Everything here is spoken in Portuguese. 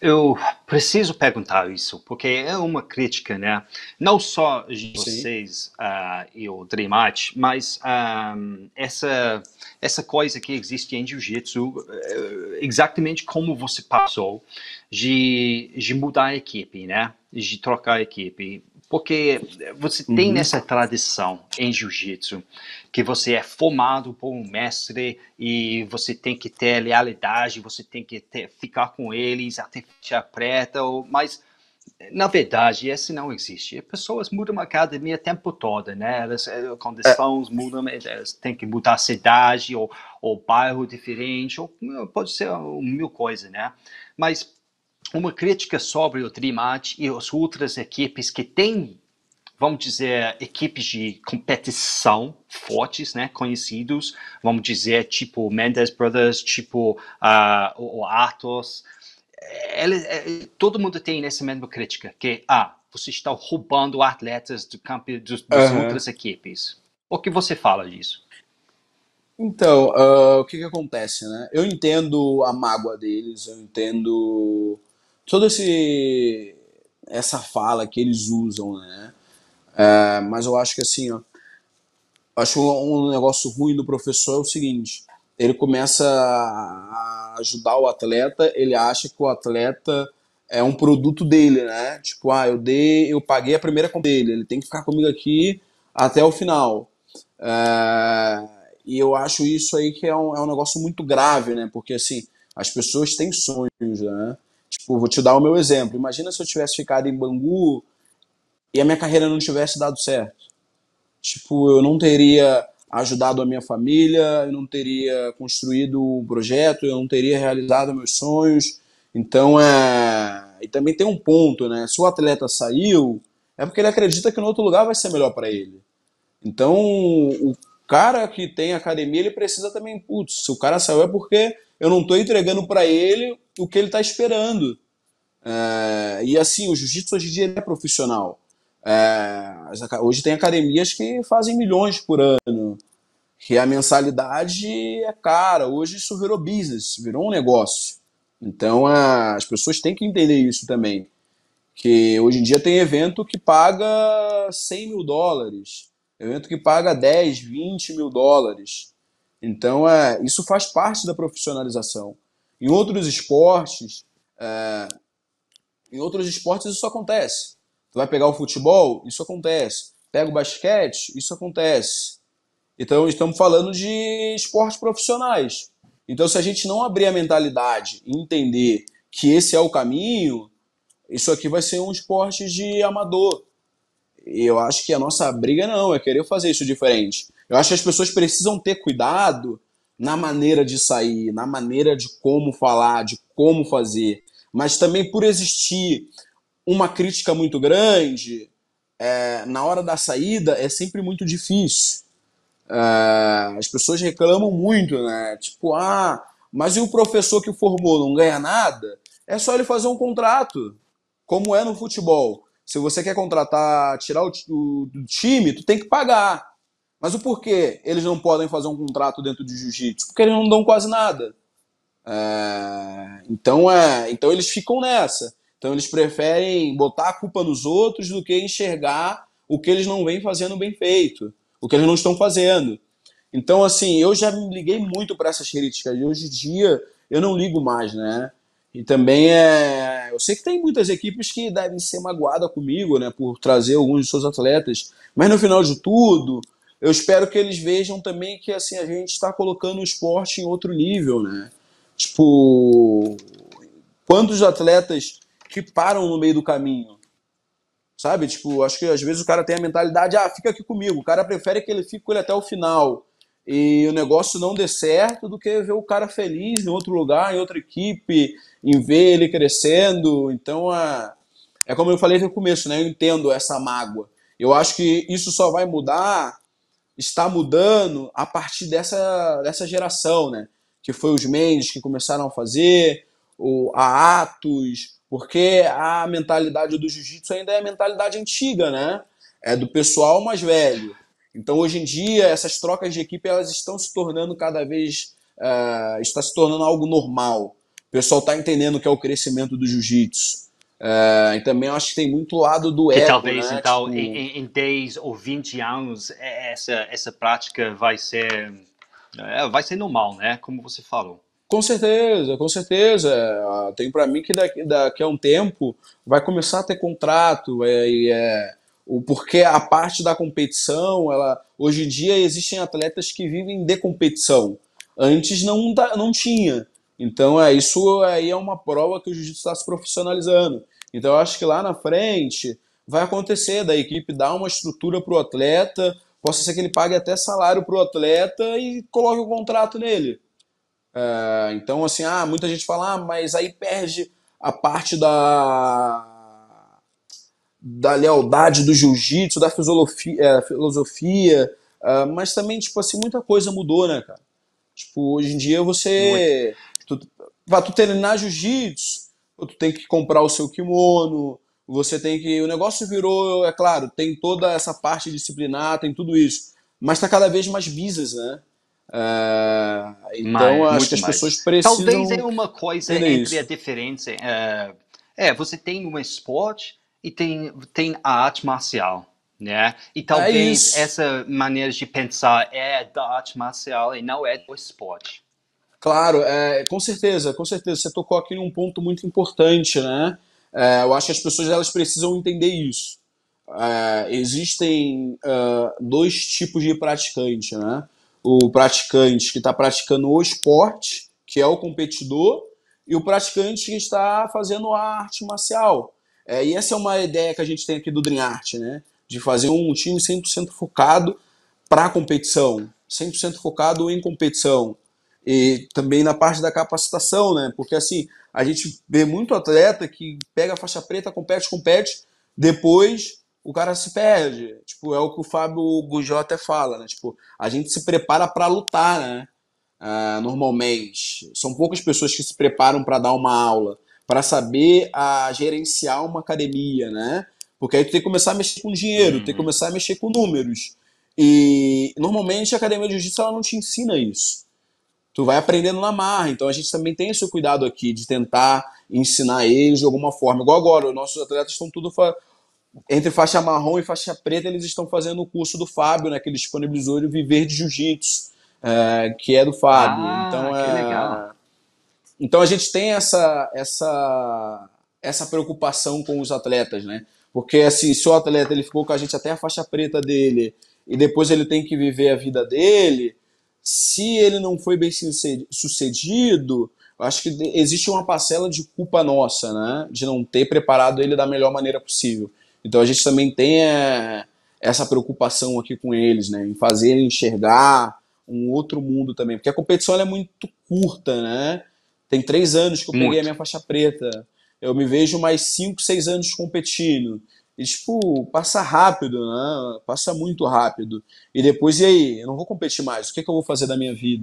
Eu preciso perguntar isso, porque é uma crítica, né? Não só de vocês uh, e o Art, mas ah, essa, essa coisa que existe em jiu-jitsu, eh, exatamente como você passou, de, de mudar a equipe, né? De trocar a equipe. Porque eh, você uhum. tem essa tradição em jiu-jitsu, que você é formado por um mestre e você tem que ter lealdade, você tem que ter, ficar com eles até fechar preta, mas eh, na verdade, esse não existe. Pessoas mudam a academia o tempo todo, né? Elas, eh, condições é. mudam, elas têm que mudar a cidade ou, ou bairro diferente, ou pode ser mil coisas, né? Mas uma crítica sobre o DreamArt e as outras equipes que têm, vamos dizer, equipes de competição fortes, né, conhecidos, vamos dizer, tipo Mendes Brothers, tipo uh, o Atos, ele, ele, é, todo mundo tem essa mesma crítica, que ah, você está roubando atletas do campo dos, das uhum. outras equipes. O que você fala disso? Então, uh, o que, que acontece, né? Eu entendo a mágoa deles, eu entendo toda essa fala que eles usam, né? É, mas eu acho que assim, ó, acho um negócio ruim do professor é o seguinte, ele começa a ajudar o atleta, ele acha que o atleta é um produto dele, né? Tipo, ah, eu dei, eu paguei a primeira compra dele, ele tem que ficar comigo aqui até o final. É, e eu acho isso aí que é um, é um negócio muito grave, né? Porque assim, as pessoas têm sonhos, né? Tipo, vou te dar o meu exemplo. Imagina se eu tivesse ficado em Bangu e a minha carreira não tivesse dado certo. Tipo, eu não teria ajudado a minha família, eu não teria construído o um projeto, eu não teria realizado meus sonhos. Então, é... E também tem um ponto, né? Se o atleta saiu, é porque ele acredita que no outro lugar vai ser melhor para ele. Então, o cara que tem academia, ele precisa também, putz, se o cara saiu é porque eu não estou entregando para ele o que ele está esperando. É, e assim, o jiu-jitsu hoje em dia é profissional. É, hoje tem academias que fazem milhões por ano. E a mensalidade é cara. Hoje isso virou business, virou um negócio. Então a, as pessoas têm que entender isso também. Que hoje em dia tem evento que paga 100 mil dólares, evento que paga 10, 20 mil dólares. Então, é, isso faz parte da profissionalização. Em outros esportes, é, em outros esportes isso acontece. Tu vai pegar o futebol, isso acontece. Pega o basquete, isso acontece. Então, estamos falando de esportes profissionais. Então, se a gente não abrir a mentalidade e entender que esse é o caminho, isso aqui vai ser um esporte de amador. E eu acho que a nossa briga não é querer fazer isso diferente. Eu acho que as pessoas precisam ter cuidado na maneira de sair, na maneira de como falar, de como fazer. Mas também por existir uma crítica muito grande, é, na hora da saída é sempre muito difícil. É, as pessoas reclamam muito, né? Tipo, ah, mas e o professor que formou não ganha nada? É só ele fazer um contrato, como é no futebol. Se você quer contratar, tirar o, o time, tu tem que pagar. Mas o porquê eles não podem fazer um contrato dentro de jiu-jitsu? Porque eles não dão quase nada. É, então, é, então eles ficam nessa. Então eles preferem botar a culpa nos outros do que enxergar o que eles não vêm fazendo bem feito, o que eles não estão fazendo. Então, assim, eu já me liguei muito para essas críticas. E hoje em dia eu não ligo mais, né? E também é. Eu sei que tem muitas equipes que devem ser magoadas comigo, né? Por trazer alguns de seus atletas. Mas no final de tudo, eu espero que eles vejam também que assim a gente está colocando o esporte em outro nível, né? Tipo, quantos atletas que param no meio do caminho? Sabe? Tipo, acho que às vezes o cara tem a mentalidade, ah, fica aqui comigo. O cara prefere que ele fique com ele até o final. E o negócio não dê certo do que ver o cara feliz em outro lugar, em outra equipe, em ver ele crescendo. Então, a... é como eu falei no começo, né? Eu entendo essa mágoa. Eu acho que isso só vai mudar está mudando a partir dessa, dessa geração, né? Que foi os Mendes que começaram a fazer, o, a Atos, porque a mentalidade do jiu-jitsu ainda é a mentalidade antiga, né? É do pessoal mais velho. Então, hoje em dia, essas trocas de equipe elas estão se tornando cada vez. Uh, está se tornando algo normal. O pessoal está entendendo que é o crescimento do jiu-jitsu. Uh, e também acho que tem muito lado do que ego. Talvez, né? então, tipo... em, em 10 ou 20 anos, é, essa, essa prática vai ser, é, vai ser normal, né? Como você falou. Com certeza, com certeza. Ah, tem para mim que daqui, daqui a um tempo vai começar a ter contrato. É, é, o porque a parte da competição, ela hoje em dia existem atletas que vivem de competição. Antes não, não tinha. Então é isso aí é uma prova que o jiu-jitsu está se profissionalizando. Então eu acho que lá na frente vai acontecer da equipe dar uma estrutura para o atleta, possa ser que ele pague até salário para o atleta e coloque o um contrato nele. É, então, assim, ah, muita gente fala, ah, mas aí perde a parte da da lealdade do jiu-jitsu, da é, filosofia, filosofia é, mas também, tipo assim, muita coisa mudou, né, cara? Tipo, hoje em dia você... Muito. Tu, pra tu treinar jiu-jitsu, tu tem que comprar o seu kimono, você tem que. O negócio virou, é claro, tem toda essa parte disciplinar, tem tudo isso. Mas está cada vez mais business, né? Uh, então mais, acho que as mais. pessoas precisam. Talvez é uma coisa entre isso. a diferença. É, é, você tem um esporte e tem, tem a arte marcial. Né? E talvez é essa maneira de pensar é da arte marcial e não é do esporte. Claro, é, com certeza, com certeza. Você tocou aqui num ponto muito importante, né? É, eu acho que as pessoas elas precisam entender isso. É, existem uh, dois tipos de praticante, né? O praticante que está praticando o esporte, que é o competidor, e o praticante que está fazendo a arte marcial. É, e essa é uma ideia que a gente tem aqui do Dream Art, né? De fazer um time 100% focado para a competição, 100% focado em competição. E também na parte da capacitação, né? Porque assim, a gente vê muito atleta que pega a faixa preta, compete, compete, depois o cara se perde. Tipo, é o que o Fábio Gugel até fala, né? Tipo, a gente se prepara para lutar, né? Ah, normalmente. São poucas pessoas que se preparam para dar uma aula, para saber a ah, gerenciar uma academia, né? Porque aí tu tem que começar a mexer com dinheiro, uhum. tem que uhum. começar a mexer com números. E normalmente a academia de jiu-jitsu ela não te ensina isso tu vai aprendendo na marra. Então a gente também tem esse cuidado aqui de tentar ensinar eles de alguma forma. Igual agora, os nossos atletas estão tudo fa... entre faixa marrom e faixa preta, eles estão fazendo o curso do Fábio, né, que ele disponibilizou o Viver de Jiu-Jitsu, é, que é do Fábio. Ah, então, é... Legal. Então a gente tem essa, essa, essa preocupação com os atletas, né? Porque assim, se o atleta ele ficou com a gente até a faixa preta dele e depois ele tem que viver a vida dele, se ele não foi bem sucedido, acho que existe uma parcela de culpa nossa, né? De não ter preparado ele da melhor maneira possível. Então a gente também tem é, essa preocupação aqui com eles, né? Em fazer ele enxergar um outro mundo também. Porque a competição é muito curta, né? Tem três anos que eu muito. peguei a minha faixa preta. Eu me vejo mais cinco, seis anos competindo. E, tipo, passa rápido, né? Passa muito rápido. E depois, e aí? Eu não vou competir mais. O que, é que eu vou fazer da minha vida?